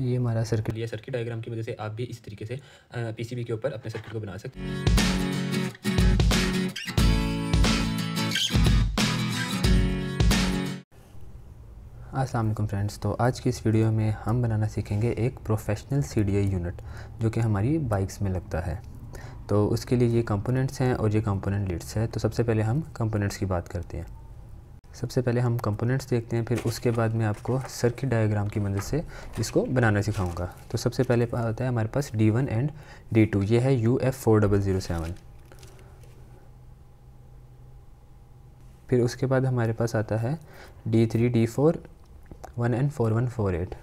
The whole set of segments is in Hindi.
ये हमारा सर्किट या सर्किट डायग्राम की वजह से आप भी इस तरीके से पीसीबी के ऊपर अपने सर्किट को बना सकते हैं असलम फ्रेंड्स तो आज की इस वीडियो में हम बनाना सीखेंगे एक प्रोफेशनल सी यूनिट जो कि हमारी बाइक्स में लगता है तो उसके लिए ये कंपोनेंट्स हैं और ये कंपोनेंट लीड्स है तो सबसे पहले हम कंपोनेंट्स की बात करते हैं सबसे पहले हम कंपोनेंट्स देखते हैं फिर उसके बाद मैं आपको सर्किट डायग्राम की मदद से इसको बनाना सिखाऊंगा तो सबसे पहले आता है हमारे पास D one and D two ये है U F four double zero seven फिर उसके बाद हमारे पास आता है D three D four one and four one four eight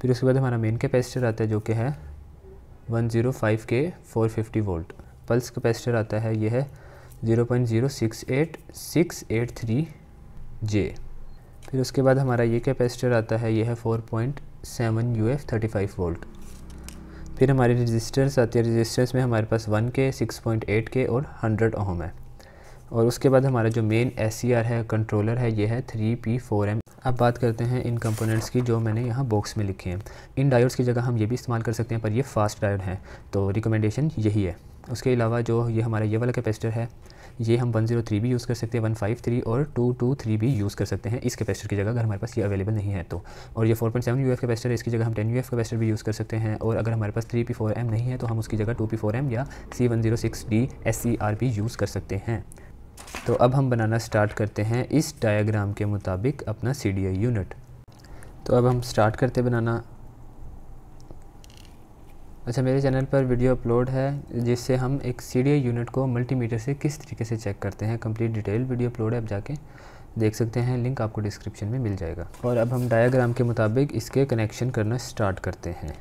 फिर उसके बाद हमारा मेन कैपेसिटर आता है जो कि है one zero five K four fifty volt pulse capacitor आता है ये है zero point zero six eight six eight three J फिर उसके बाद हमारा ये कैपेसिटर आता है ये है four point seven U F thirty five volt फिर हमारे रजिस्टर्स आते हैं रजिस्टर्स में हमारे पास one K six point eight K और हंड्रेड ओहम है और उसके बाद हमारा जो मेन एस e है कंट्रोलर है ये है थ्री पी फोर एम अब बात करते हैं इन कंपोनेंट्स की जो मैंने यहाँ बॉक्स में लिखे हैं इन डायोड्स की जगह हम ये भी इस्तेमाल कर सकते हैं पर ये फास्ट डायोड हैं तो रिकमेंडेशन यही है उसके अलावा जो ये हमारा ये वाला कैपेसिटर है ये हम वन जीरो थ्री भी यूज़ कर सकते हैं वन फाइव थ्री और टू टू थ्री भी यूज़ कर सकते हैं इस कैपेसिटर की जगह अगर हमारे पास ये अवेलेबल नहीं है तो और ये four point seven U F capacitor है इसकी जगह हम टेन यू एफ कैपेसिटर भी यूज़ कर सकते हैं और अगर हमारे पास थ्री पी फोर एम नहीं है तो हम उसकी जगह टू पी फोर एम या C one zero six D S C R भी यूज़ कर सकते हैं तो अब हम बनाना स्टार्ट करते हैं इस डायाग्राम के मुताबिक अपना सी डी आई यूनिट तो अब हम स्टार्ट करते बनाना अच्छा मेरे चैनल पर वीडियो अपलोड है जिससे हम एक सी यूनिट को मल्टीमीटर से किस तरीके से चेक करते हैं कंप्लीट डिटेल वीडियो अपलोड है आप जाके देख सकते हैं लिंक आपको डिस्क्रिप्शन में मिल जाएगा और अब हम डायग्राम के मुताबिक इसके कनेक्शन करना स्टार्ट करते हैं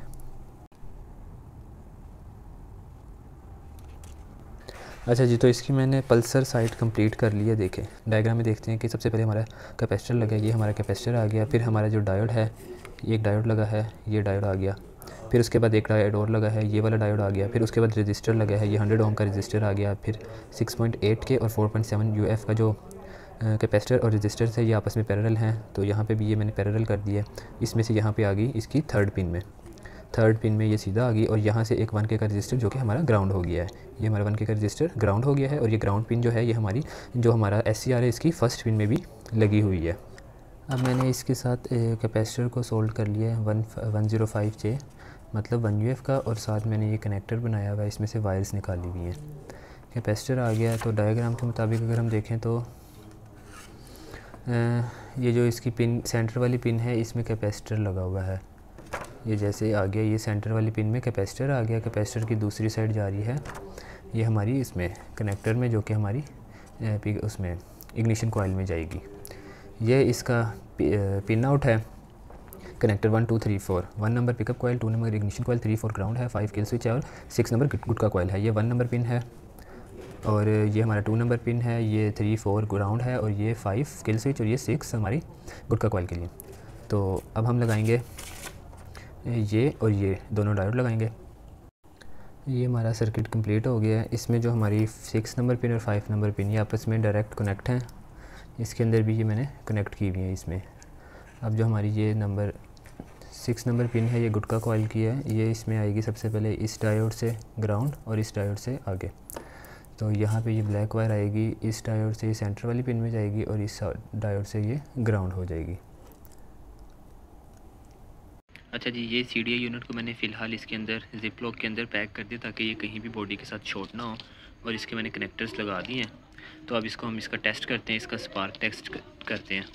अच्छा जी तो इसकी मैंने पल्सर साइट कंप्लीट कर ली है देखे डायग्राम में देखते हैं कि सबसे पहले हमारा कैपेसिटर लगा ये हमारा कैपेसिटर आ गया फिर हमारा जो डायोड है ये एक डायोड लगा है ये डायोड आ गया फिर उसके बाद एक डायोड और लगा है ये वाला डायोड आ गया फिर उसके बाद रजिस्टर लगा है ये हंड्रेड ओम का रजिस्टर आ गया फिर एट के और यू एफ़ का जो कैपेसिटर और रजिस्टर है ये आपस में पैरल हैं तो यहाँ पर भी ये मैंने पैरल कर दिया इसमें से यहाँ पर आ गई इसकी थर्ड पिन में थर्ड पिन में ये सीधा आ गई और यहाँ से एक वन के का रजिस्टर जो कि हमारा ग्राउंड हो गया है ये हमारा वन के का रजिस्टर ग्राउंड हो गया है और ये ग्राउंड पिन जो है ये हमारी जो हमारा एस सी आर है इसकी फ़र्स्ट पिन में भी लगी हुई है अब मैंने इसके साथ कैपेसिटर को सोल्ड कर लिया है one one zero five J मतलब वन यू का और साथ मैंने ये कनेक्टर बनाया हुआ है इसमें से वायर्स निकाली हुई हैं कैपेसिटर आ गया तो डायग्राम के मुताबिक अगर हम देखें तो ये जो इसकी पिन सेंटर वाली पिन है इसमें कैपेसिटर लगा हुआ है ये जैसे आ गया ये सेंटर वाली पिन में कैपेसिटर आ गया कैपेसिटर की दूसरी साइड जा रही है ये हमारी इसमें कनेक्टर में जो कि हमारी उसमें इग्निशन कॉयल में जाएगी ये इसका पिन आउट है connector one two three four one number pickup coil two number ignition coil three four ground है फाइव किल स्विच है और सिक्स नंबर गुट का कॉयल है ये वन नंबर पिन है और ये हमारा टू नंबर पिन है ये थ्री फोर ग्राउंड है और ये फाइव किल स्विच और ये सिक्स हमारी गुटका कोयल के लिए तो अब हम लगाएंगे ये और ये दोनों डायोड लगाएंगे ये हमारा सर्किट कंप्लीट हो गया है इसमें जो हमारी सिक्स नंबर पिन और फाइव नंबर पिन ये आपस में डायरेक्ट कनेक्ट हैं इसके अंदर भी ये मैंने कनेक्ट की हुई है इसमें अब जो हमारी ये नंबर सिक्स नंबर पिन है ये गुटका कॉयल की है ये इसमें आएगी सबसे पहले इस डायोड से ग्राउंड और इस डायोड से आगे तो यहाँ पे ये ब्लैक वायर आएगी इस डायोड से ये सेंटर वाली पिन में जाएगी और इस डायोड से ये ग्राउंड हो जाएगी अच्छा जी ये सी यूनिट को मैंने फ़िलहाल इसके अंदर लॉक के अंदर पैक कर दिया ताकि ये कहीं भी बॉडी के साथ छोट ना हो और इसके मैंने कनेक्टर्स लगा दिए हैं तो अब इसको हम इसका टेस्ट करते हैं इसका स्पार्क टेस्ट करते हैं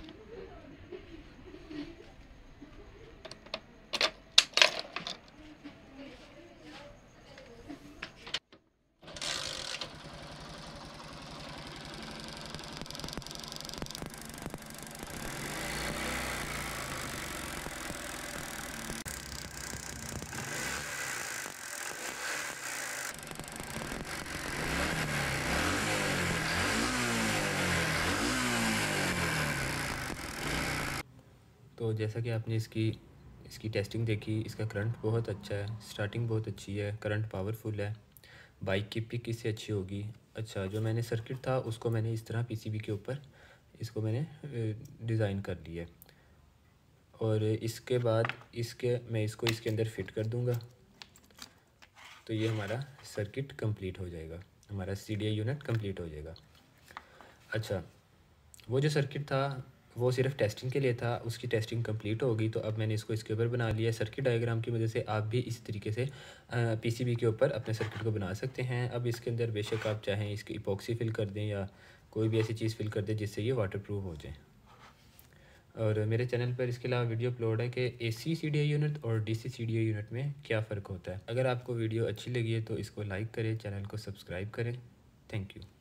तो जैसा कि आपने इसकी इसकी टेस्टिंग देखी इसका करंट बहुत अच्छा है स्टार्टिंग बहुत अच्छी है करंट पावरफुल है बाइक की पिक इससे अच्छी होगी अच्छा जो मैंने सर्किट था उसको मैंने इस तरह पीसीबी के ऊपर इसको मैंने डिज़ाइन कर लिया और इसके बाद इसके मैं इसको इसके अंदर फिट कर दूंगा तो ये हमारा सर्किट कंप्लीट हो जाएगा हमारा सी यूनिट कंप्लीट हो जाएगा अच्छा वो जो सर्किट था वो सिर्फ टेस्टिंग के लिए था उसकी टेस्टिंग कंप्लीट हो गई तो अब मैंने इसको इसके ऊपर बना लिया सर्किट डायग्राम की वजह से आप भी इस तरीके से पीसीबी के ऊपर अपने सर्किट को बना सकते हैं अब इसके अंदर बेशक आप चाहें इसकी इपोक्सी फिल कर दें या कोई भी ऐसी चीज़ फिल कर दें जिससे ये वाटर प्रूफ हो जाए और मेरे चैनल पर इसके अलावा वीडियो अपलोड है कि A C C D I unit और D C C D I unit में क्या फ़र्क होता है अगर आपको वीडियो अच्छी लगी है तो इसको लाइक करें चैनल को सब्सक्राइब करें थैंक यू